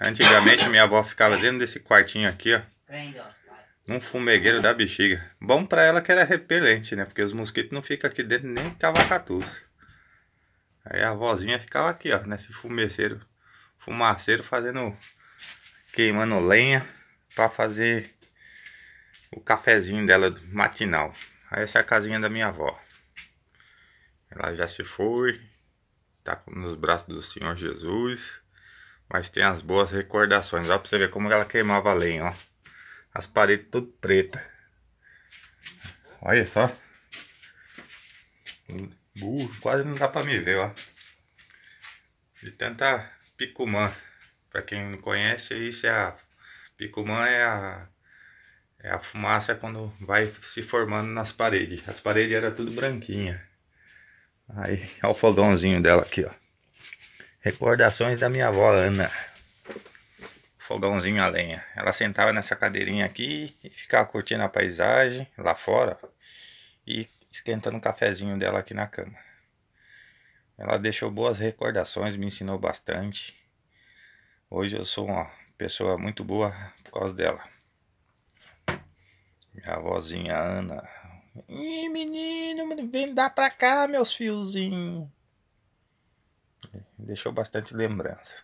antigamente minha avó ficava dentro desse quartinho aqui, ó. Num fumegueiro da bexiga. Bom pra ela que era repelente, né? Porque os mosquitos não ficam aqui dentro nem cavacatus. Aí a vozinha ficava aqui, ó, nesse fumeceiro, fumaceiro fazendo, queimando lenha para fazer o cafezinho dela matinal. Aí essa é a casinha da minha avó. Ela já se foi, tá nos braços do Senhor Jesus. Mas tem as boas recordações. Ó pra você ver como ela queimava a lenha, ó. As paredes tudo preta. Olha só. Burro, quase não dá pra me ver, ó. De tanta picumã. Pra quem não conhece, isso é a... Picumã é a... É a fumaça quando vai se formando nas paredes. As paredes eram tudo branquinha. Aí, olha o fogãozinho dela aqui, ó. Recordações da minha avó Ana. Fogãozinho a lenha. Ela sentava nessa cadeirinha aqui e ficava curtindo a paisagem lá fora e esquentando o um cafezinho dela aqui na cama. Ela deixou boas recordações, me ensinou bastante. Hoje eu sou uma pessoa muito boa por causa dela. Minha avózinha Ana. Ih, menino, vem dar pra cá, meus fiozinhos. Deixou bastante lembrança.